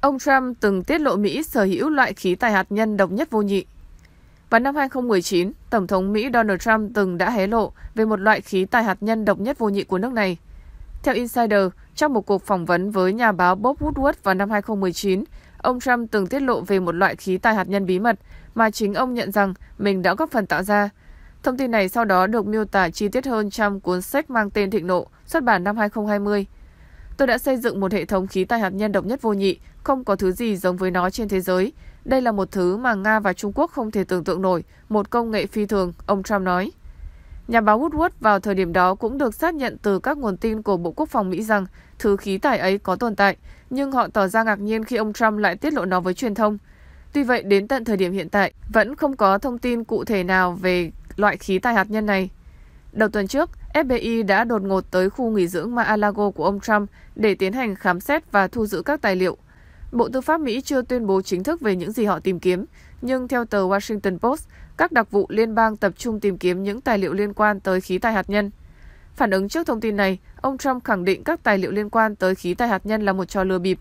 Ông Trump từng tiết lộ Mỹ sở hữu loại khí tài hạt nhân độc nhất vô nhị. Vào năm 2019, Tổng thống Mỹ Donald Trump từng đã hé lộ về một loại khí tài hạt nhân độc nhất vô nhị của nước này. Theo Insider, trong một cuộc phỏng vấn với nhà báo Bob Woodward vào năm 2019, ông Trump từng tiết lộ về một loại khí tài hạt nhân bí mật mà chính ông nhận rằng mình đã góp phần tạo ra. Thông tin này sau đó được miêu tả chi tiết hơn trong cuốn sách mang tên Thịnh Nộ, xuất bản năm 2020. Tôi đã xây dựng một hệ thống khí tài hạt nhân độc nhất vô nhị không có thứ gì giống với nó trên thế giới. Đây là một thứ mà Nga và Trung Quốc không thể tưởng tượng nổi, một công nghệ phi thường, ông Trump nói. Nhà báo Woodward vào thời điểm đó cũng được xác nhận từ các nguồn tin của Bộ Quốc phòng Mỹ rằng thứ khí tải ấy có tồn tại, nhưng họ tỏ ra ngạc nhiên khi ông Trump lại tiết lộ nó với truyền thông. Tuy vậy, đến tận thời điểm hiện tại, vẫn không có thông tin cụ thể nào về loại khí tài hạt nhân này. Đầu tuần trước, FBI đã đột ngột tới khu nghỉ dưỡng Mar-a-Lago của ông Trump để tiến hành khám xét và thu giữ các tài liệu – Bộ Tư pháp Mỹ chưa tuyên bố chính thức về những gì họ tìm kiếm, nhưng theo tờ Washington Post, các đặc vụ liên bang tập trung tìm kiếm những tài liệu liên quan tới khí tài hạt nhân. Phản ứng trước thông tin này, ông Trump khẳng định các tài liệu liên quan tới khí tài hạt nhân là một trò lừa bịp.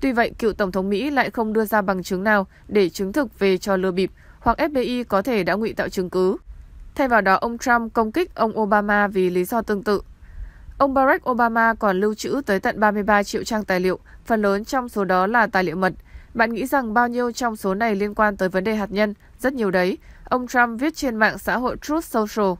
Tuy vậy, cựu Tổng thống Mỹ lại không đưa ra bằng chứng nào để chứng thực về trò lừa bịp hoặc FBI có thể đã ngụy tạo chứng cứ. Thay vào đó, ông Trump công kích ông Obama vì lý do tương tự. Ông Barack Obama còn lưu trữ tới tận 33 triệu trang tài liệu, phần lớn trong số đó là tài liệu mật. Bạn nghĩ rằng bao nhiêu trong số này liên quan tới vấn đề hạt nhân? Rất nhiều đấy, ông Trump viết trên mạng xã hội Truth Social.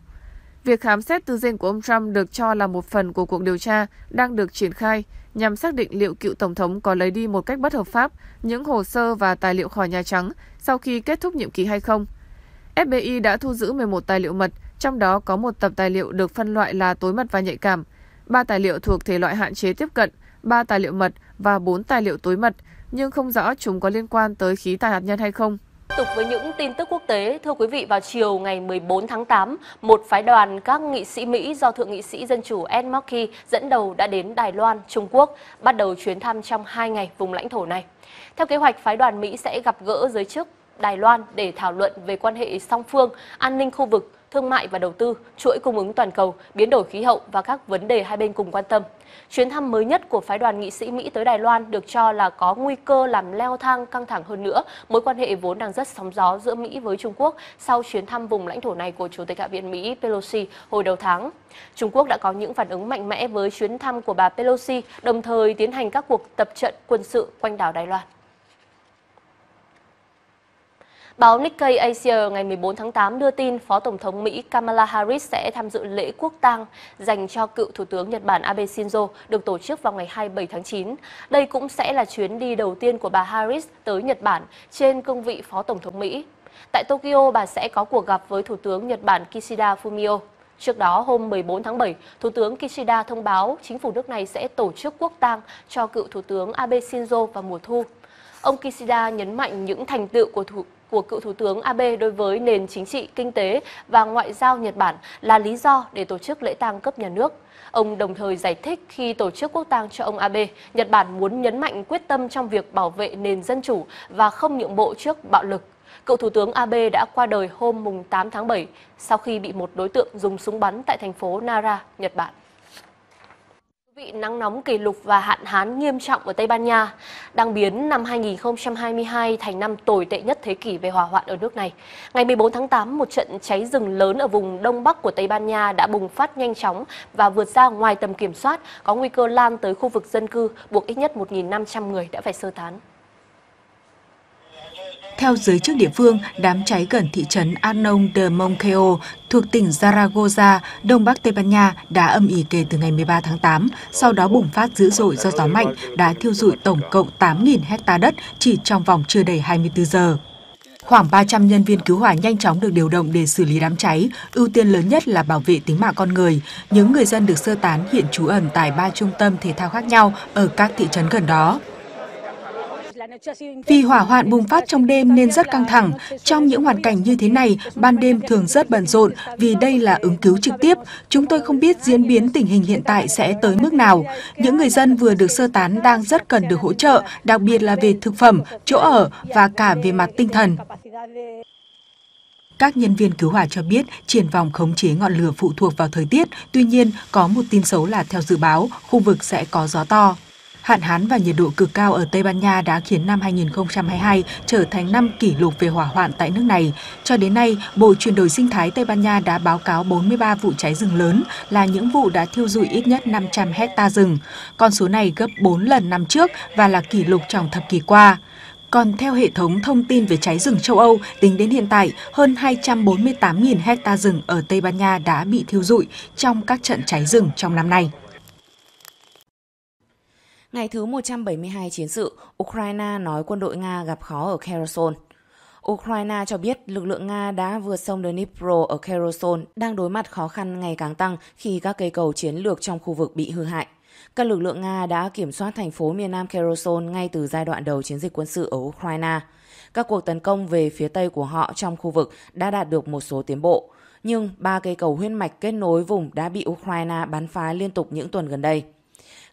Việc khám xét tư riêng của ông Trump được cho là một phần của cuộc điều tra đang được triển khai nhằm xác định liệu cựu Tổng thống có lấy đi một cách bất hợp pháp những hồ sơ và tài liệu khỏi Nhà Trắng sau khi kết thúc nhiệm kỳ hay không. FBI đã thu giữ 11 tài liệu mật, trong đó có một tập tài liệu được phân loại là tối mật và nhạy cảm – 3 tài liệu thuộc thể loại hạn chế tiếp cận, 3 tài liệu mật và 4 tài liệu tối mật, nhưng không rõ chúng có liên quan tới khí tài hạt nhân hay không. Tục với những tin tức quốc tế, thưa quý vị, vào chiều ngày 14 tháng 8, một phái đoàn các nghị sĩ Mỹ do Thượng nghị sĩ Dân chủ Ed Markey dẫn đầu đã đến Đài Loan, Trung Quốc, bắt đầu chuyến thăm trong 2 ngày vùng lãnh thổ này. Theo kế hoạch, phái đoàn Mỹ sẽ gặp gỡ giới chức Đài Loan để thảo luận về quan hệ song phương, an ninh khu vực, thương mại và đầu tư, chuỗi cung ứng toàn cầu, biến đổi khí hậu và các vấn đề hai bên cùng quan tâm. Chuyến thăm mới nhất của phái đoàn nghị sĩ Mỹ tới Đài Loan được cho là có nguy cơ làm leo thang căng thẳng hơn nữa mối quan hệ vốn đang rất sóng gió giữa Mỹ với Trung Quốc sau chuyến thăm vùng lãnh thổ này của Chủ tịch Hạ viện Mỹ Pelosi hồi đầu tháng. Trung Quốc đã có những phản ứng mạnh mẽ với chuyến thăm của bà Pelosi, đồng thời tiến hành các cuộc tập trận quân sự quanh đảo Đài Loan. Báo Nikkei Asia ngày 14 tháng 8 đưa tin Phó Tổng thống Mỹ Kamala Harris sẽ tham dự lễ quốc tang dành cho cựu Thủ tướng Nhật Bản Abe Shinzo được tổ chức vào ngày 27 tháng 9. Đây cũng sẽ là chuyến đi đầu tiên của bà Harris tới Nhật Bản trên cương vị Phó Tổng thống Mỹ. Tại Tokyo, bà sẽ có cuộc gặp với Thủ tướng Nhật Bản Kishida Fumio. Trước đó, hôm 14 tháng 7, Thủ tướng Kishida thông báo chính phủ nước này sẽ tổ chức quốc tang cho cựu Thủ tướng Abe Shinzo vào mùa thu. Ông Kishida nhấn mạnh những thành tựu của thủ của cựu Thủ tướng Abe đối với nền chính trị, kinh tế và ngoại giao Nhật Bản là lý do để tổ chức lễ tang cấp nhà nước. Ông đồng thời giải thích khi tổ chức quốc tang cho ông Abe, Nhật Bản muốn nhấn mạnh quyết tâm trong việc bảo vệ nền dân chủ và không nhượng bộ trước bạo lực. Cựu Thủ tướng Abe đã qua đời hôm 8 tháng 7 sau khi bị một đối tượng dùng súng bắn tại thành phố Nara, Nhật Bản. Vị nắng nóng kỷ lục và hạn hán nghiêm trọng ở Tây Ban Nha đang biến năm 2022 thành năm tồi tệ nhất thế kỷ về hỏa hoạn ở nước này. Ngày 14 tháng 8, một trận cháy rừng lớn ở vùng đông bắc của Tây Ban Nha đã bùng phát nhanh chóng và vượt ra ngoài tầm kiểm soát, có nguy cơ lan tới khu vực dân cư, buộc ít nhất 1.500 người đã phải sơ tán. Theo giới chức địa phương, đám cháy gần thị trấn Anong de Monkeo thuộc tỉnh Zaragoza, đông bắc Tây Ban Nha đã âm ỉ kể từ ngày 13 tháng 8, sau đó bùng phát dữ dội do gió mạnh đã thiêu dụi tổng cộng 8.000 hecta đất chỉ trong vòng chưa đầy 24 giờ. Khoảng 300 nhân viên cứu hỏa nhanh chóng được điều động để xử lý đám cháy, ưu tiên lớn nhất là bảo vệ tính mạng con người. Những người dân được sơ tán hiện trú ẩn tại ba trung tâm thể thao khác nhau ở các thị trấn gần đó. Vì hỏa hoạn bùng phát trong đêm nên rất căng thẳng. Trong những hoàn cảnh như thế này, ban đêm thường rất bận rộn vì đây là ứng cứu trực tiếp. Chúng tôi không biết diễn biến tình hình hiện tại sẽ tới mức nào. Những người dân vừa được sơ tán đang rất cần được hỗ trợ, đặc biệt là về thực phẩm, chỗ ở và cả về mặt tinh thần. Các nhân viên cứu hỏa cho biết triển vọng khống chế ngọn lửa phụ thuộc vào thời tiết, tuy nhiên có một tin xấu là theo dự báo, khu vực sẽ có gió to. Hạn hán và nhiệt độ cực cao ở Tây Ban Nha đã khiến năm 2022 trở thành năm kỷ lục về hỏa hoạn tại nước này. Cho đến nay, Bộ chuyển đổi sinh thái Tây Ban Nha đã báo cáo 43 vụ cháy rừng lớn là những vụ đã thiêu dụi ít nhất 500 hecta rừng. Con số này gấp 4 lần năm trước và là kỷ lục trong thập kỷ qua. Còn theo hệ thống thông tin về cháy rừng châu Âu, tính đến hiện tại, hơn 248.000 hecta rừng ở Tây Ban Nha đã bị thiêu rụi trong các trận cháy rừng trong năm nay. Ngày thứ 172 chiến sự, Ukraine nói quân đội Nga gặp khó ở Kherson. Ukraine cho biết lực lượng Nga đã vượt sông Dnipro ở Kherson đang đối mặt khó khăn ngày càng tăng khi các cây cầu chiến lược trong khu vực bị hư hại. Các lực lượng Nga đã kiểm soát thành phố miền nam Kherson ngay từ giai đoạn đầu chiến dịch quân sự ở Ukraine. Các cuộc tấn công về phía tây của họ trong khu vực đã đạt được một số tiến bộ, nhưng ba cây cầu huyết mạch kết nối vùng đã bị Ukraine bắn phá liên tục những tuần gần đây.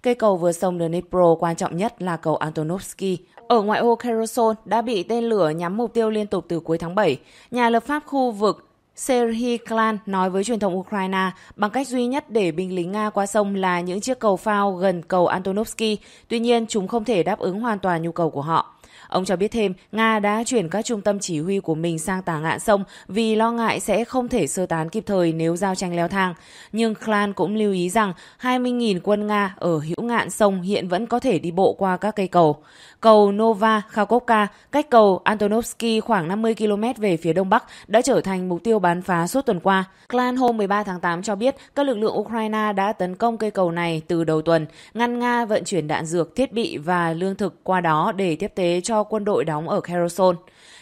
Cây cầu vượt sông Dnipro quan trọng nhất là cầu Antonovsky ở ngoại ô Kherson đã bị tên lửa nhắm mục tiêu liên tục từ cuối tháng 7. Nhà lập pháp khu vực Serhiy Klan nói với truyền thông Ukraine bằng cách duy nhất để binh lính Nga qua sông là những chiếc cầu phao gần cầu Antonovsky, tuy nhiên chúng không thể đáp ứng hoàn toàn nhu cầu của họ. Ông cho biết thêm, Nga đã chuyển các trung tâm chỉ huy của mình sang tả ngạn sông vì lo ngại sẽ không thể sơ tán kịp thời nếu giao tranh leo thang. Nhưng Klan cũng lưu ý rằng 20.000 quân Nga ở hữu ngạn sông hiện vẫn có thể đi bộ qua các cây cầu. Cầu Nova Kharkovka cách cầu Antonovsky khoảng 50 km về phía đông bắc đã trở thành mục tiêu bắn phá suốt tuần qua. Klan hôm 13 tháng 8 cho biết các lực lượng Ukraine đã tấn công cây cầu này từ đầu tuần, ngăn Nga vận chuyển đạn dược, thiết bị và lương thực qua đó để tiếp tế cho quân đội đóng ở Kherson.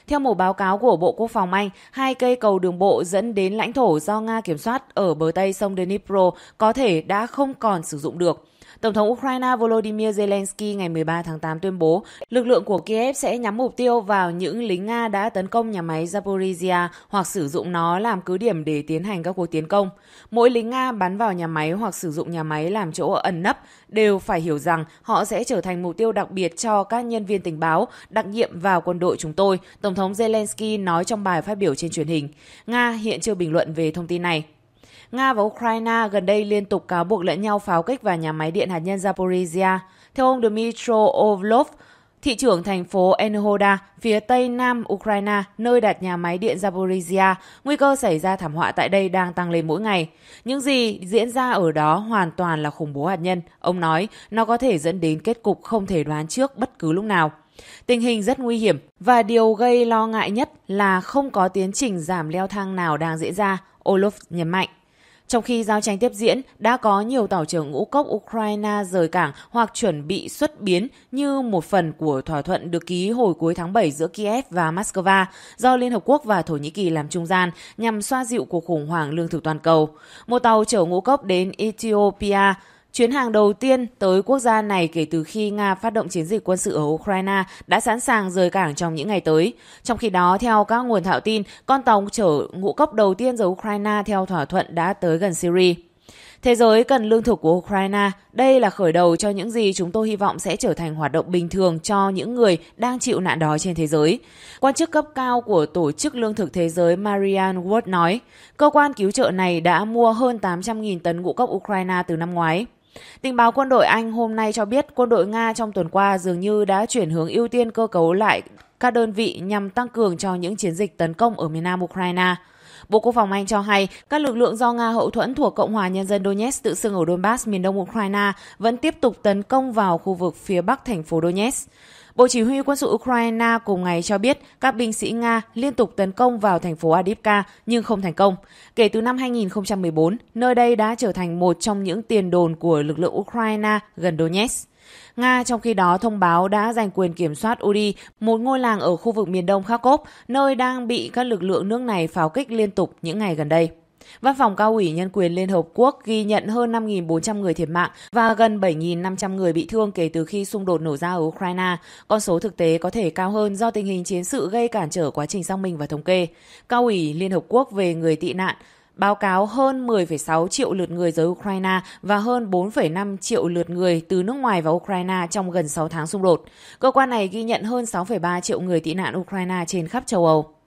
Theo một báo cáo của Bộ Quốc phòng Anh, hai cây cầu đường bộ dẫn đến lãnh thổ do Nga kiểm soát ở bờ tây sông Dnipro có thể đã không còn sử dụng được. Tổng thống Ukraine Volodymyr Zelensky ngày 13 tháng 8 tuyên bố lực lượng của Kiev sẽ nhắm mục tiêu vào những lính Nga đã tấn công nhà máy Zaporizhia hoặc sử dụng nó làm cứ điểm để tiến hành các cuộc tiến công. Mỗi lính Nga bắn vào nhà máy hoặc sử dụng nhà máy làm chỗ ẩn nấp đều phải hiểu rằng họ sẽ trở thành mục tiêu đặc biệt cho các nhân viên tình báo đặc nhiệm vào quân đội chúng tôi, Tổng thống Zelensky nói trong bài phát biểu trên truyền hình. Nga hiện chưa bình luận về thông tin này. Nga và Ukraine gần đây liên tục cáo buộc lẫn nhau pháo kích vào nhà máy điện hạt nhân Zaporizhia. Theo ông Dmitro Ovlov, thị trưởng thành phố Enhoda, phía tây nam Ukraine, nơi đặt nhà máy điện Zaporizhia, nguy cơ xảy ra thảm họa tại đây đang tăng lên mỗi ngày. Những gì diễn ra ở đó hoàn toàn là khủng bố hạt nhân. Ông nói, nó có thể dẫn đến kết cục không thể đoán trước bất cứ lúc nào. Tình hình rất nguy hiểm và điều gây lo ngại nhất là không có tiến trình giảm leo thang nào đang diễn ra, Olof nhấn mạnh. Trong khi giao tranh tiếp diễn, đã có nhiều tàu trưởng ngũ cốc Ukraine rời cảng hoặc chuẩn bị xuất biến như một phần của thỏa thuận được ký hồi cuối tháng 7 giữa Kiev và Moscow do Liên Hợp Quốc và Thổ Nhĩ Kỳ làm trung gian nhằm xoa dịu cuộc khủng hoảng lương thực toàn cầu. Một tàu chở ngũ cốc đến Ethiopia Chuyến hàng đầu tiên tới quốc gia này kể từ khi Nga phát động chiến dịch quân sự ở Ukraine đã sẵn sàng rời cảng trong những ngày tới. Trong khi đó, theo các nguồn thạo tin, con tàu chở ngũ cốc đầu tiên rời Ukraine theo thỏa thuận đã tới gần Syria. Thế giới cần lương thực của Ukraine. Đây là khởi đầu cho những gì chúng tôi hy vọng sẽ trở thành hoạt động bình thường cho những người đang chịu nạn đói trên thế giới. Quan chức cấp cao của Tổ chức Lương thực Thế giới Marianne ward nói, cơ quan cứu trợ này đã mua hơn 800.000 tấn ngũ cốc Ukraine từ năm ngoái. Tình báo quân đội Anh hôm nay cho biết quân đội Nga trong tuần qua dường như đã chuyển hướng ưu tiên cơ cấu lại các đơn vị nhằm tăng cường cho những chiến dịch tấn công ở miền nam Ukraine. Bộ Quốc phòng Anh cho hay các lực lượng do Nga hậu thuẫn thuộc Cộng hòa Nhân dân Donetsk tự xưng ở Donbass miền đông Ukraine vẫn tiếp tục tấn công vào khu vực phía bắc thành phố Donetsk. Bộ Chỉ huy quân sự Ukraine cùng ngày cho biết các binh sĩ Nga liên tục tấn công vào thành phố Adivka nhưng không thành công. Kể từ năm 2014, nơi đây đã trở thành một trong những tiền đồn của lực lượng Ukraine gần Donetsk. Nga trong khi đó thông báo đã giành quyền kiểm soát Udi, một ngôi làng ở khu vực miền đông Kharkov, nơi đang bị các lực lượng nước này pháo kích liên tục những ngày gần đây. Văn phòng cao ủy nhân quyền Liên Hợp Quốc ghi nhận hơn 5.400 người thiệt mạng và gần 7.500 người bị thương kể từ khi xung đột nổ ra ở Ukraine. Con số thực tế có thể cao hơn do tình hình chiến sự gây cản trở quá trình xác minh và thống kê. Cao ủy Liên Hợp Quốc về người tị nạn báo cáo hơn 10,6 triệu lượt người giới Ukraine và hơn 4,5 triệu lượt người từ nước ngoài vào Ukraine trong gần 6 tháng xung đột. Cơ quan này ghi nhận hơn 6,3 triệu người tị nạn Ukraine trên khắp châu Âu.